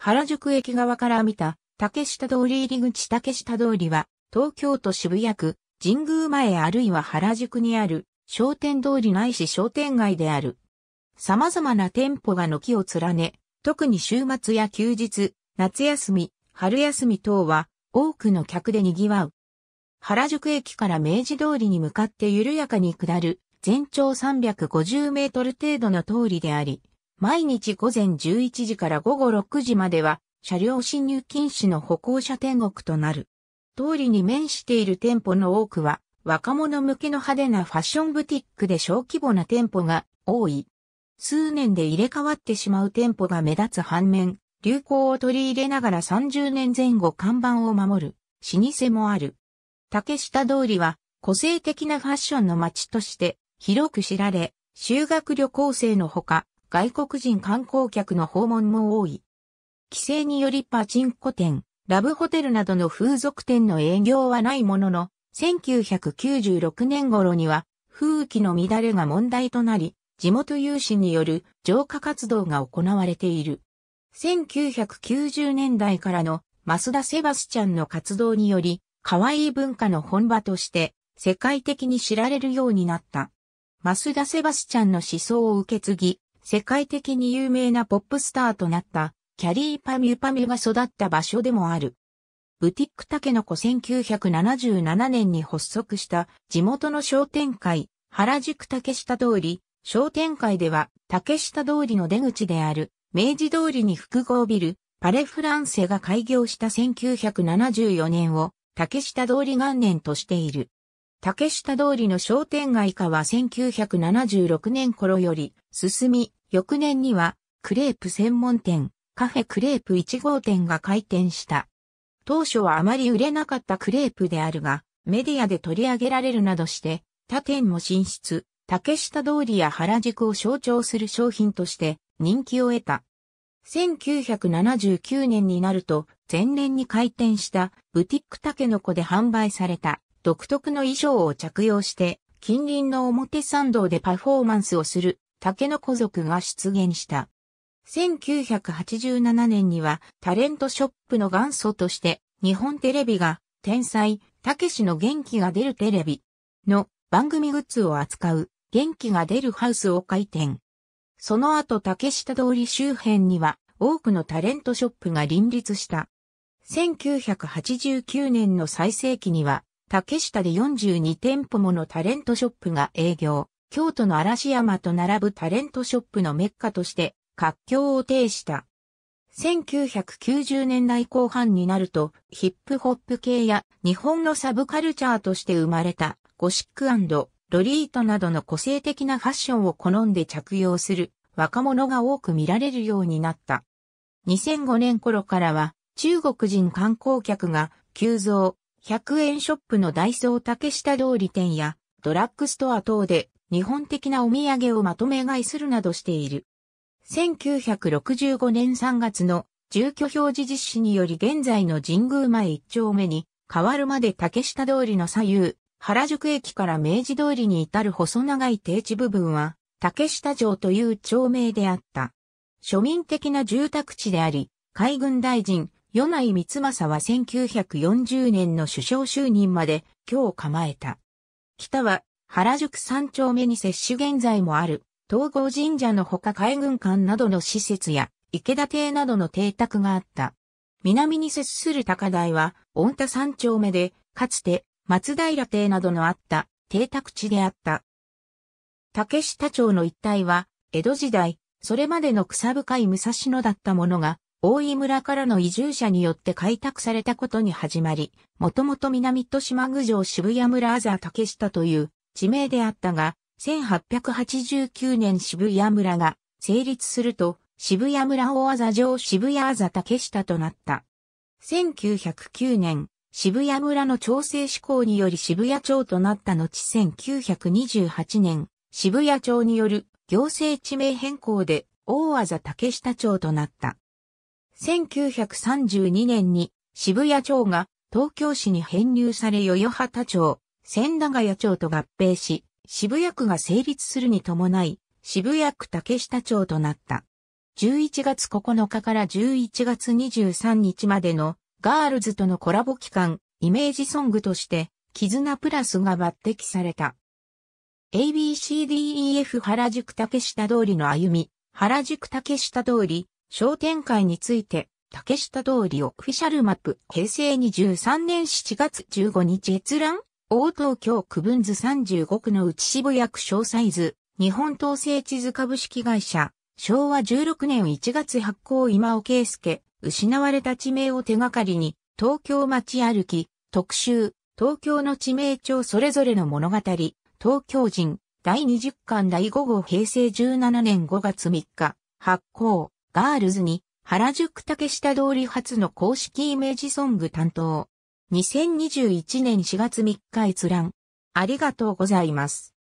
原宿駅側から見た竹下通り入り口竹下通りは東京都渋谷区神宮前あるいは原宿にある商店通りないし商店街である。様々な店舗が軒を連ね、特に週末や休日、夏休み、春休み等は多くの客で賑わう。原宿駅から明治通りに向かって緩やかに下る全長350メートル程度の通りであり、毎日午前11時から午後6時までは、車両進入禁止の歩行者天国となる。通りに面している店舗の多くは、若者向けの派手なファッションブティックで小規模な店舗が多い。数年で入れ替わってしまう店舗が目立つ反面、流行を取り入れながら30年前後看板を守る、老舗もある。竹下通りは、個性的なファッションの街として、広く知られ、修学旅行生のほか、外国人観光客の訪問も多い。規制によりパチンコ店、ラブホテルなどの風俗店の営業はないものの、1996年頃には風紀の乱れが問題となり、地元有志による浄化活動が行われている。1990年代からの増田セバスチャンの活動により、可愛い文化の本場として世界的に知られるようになった。増田セバスチャンの思想を受け継ぎ、世界的に有名なポップスターとなったキャリーパミュパミュが育った場所でもある。ブティックタケノコ1977年に発足した地元の商店会、原宿竹下通り、商店会では竹下通りの出口である明治通りに複合ビル、パレフランセが開業した1974年を竹下通り元年としている。竹下通りの商店街化は1976年頃より進み、翌年には、クレープ専門店、カフェクレープ1号店が開店した。当初はあまり売れなかったクレープであるが、メディアで取り上げられるなどして、他店も進出、竹下通りや原宿を象徴する商品として人気を得た。1979年になると、前年に開店したブティックタケノコで販売された独特の衣装を着用して、近隣の表参道でパフォーマンスをする竹の子族が出現した。1987年にはタレントショップの元祖として日本テレビが天才、たけしの元気が出るテレビの番組グッズを扱う元気が出るハウスを開店。その後竹下通り周辺には多くのタレントショップが林立した。1989年の最盛期には竹下で42店舗ものタレントショップが営業。京都の嵐山と並ぶタレントショップのメッカとして活況を呈した。1990年代後半になると、ヒップホップ系や日本のサブカルチャーとして生まれたゴシックロリートなどの個性的なファッションを好んで着用する若者が多く見られるようになった。2005年頃からは中国人観光客が急増、100円ショップのダイソー竹下通り店やドラッグストア等で日本的なお土産をまとめ買いするなどしている。1965年3月の住居表示実施により現在の神宮前一丁目に変わるまで竹下通りの左右、原宿駅から明治通りに至る細長い低地部分は竹下城という町名であった。庶民的な住宅地であり、海軍大臣、米内光政は1940年の首相就任まで今日構えた。北は原宿三丁目に接種現在もある、東郷神社のほか海軍館などの施設や、池田邸などの邸宅があった。南に接する高台は、御田三丁目で、かつて、松平邸などのあった、邸宅地であった。竹下町の一帯は、江戸時代、それまでの草深い武蔵野だったものが、大井村からの移住者によって開拓されたことに始まり、もともと南と島郡上渋谷村あざ竹下という地名であったが、1889年渋谷村が成立すると、渋谷村大字城渋谷あざ竹下となった。1909年、渋谷村の調整施行により渋谷町となった後1928年、渋谷町による行政地名変更で大字竹下町となった。1932年に渋谷町が東京市に編入され与々畑町、千駄ヶ谷町と合併し、渋谷区が成立するに伴い、渋谷区竹下町となった。11月9日から11月23日までのガールズとのコラボ期間、イメージソングとして、絆プラスが抜擢された。ABCDEF 原宿竹下通りの歩み、原宿竹下通り、商店会について、竹下通りオフィシャルマップ、平成23年7月15日閲覧大東京区分図35区の内渋谷区詳細図、日本統制地図株式会社、昭和16年1月発行今尾圭介、失われた地名を手がかりに、東京街歩き、特集、東京の地名帳それぞれの物語、東京人、第20巻第5号平成17年5月3日、発行、ガールズに、原宿竹下通り初の公式イメージソング担当。2021年4月3日閲覧。ありがとうございます。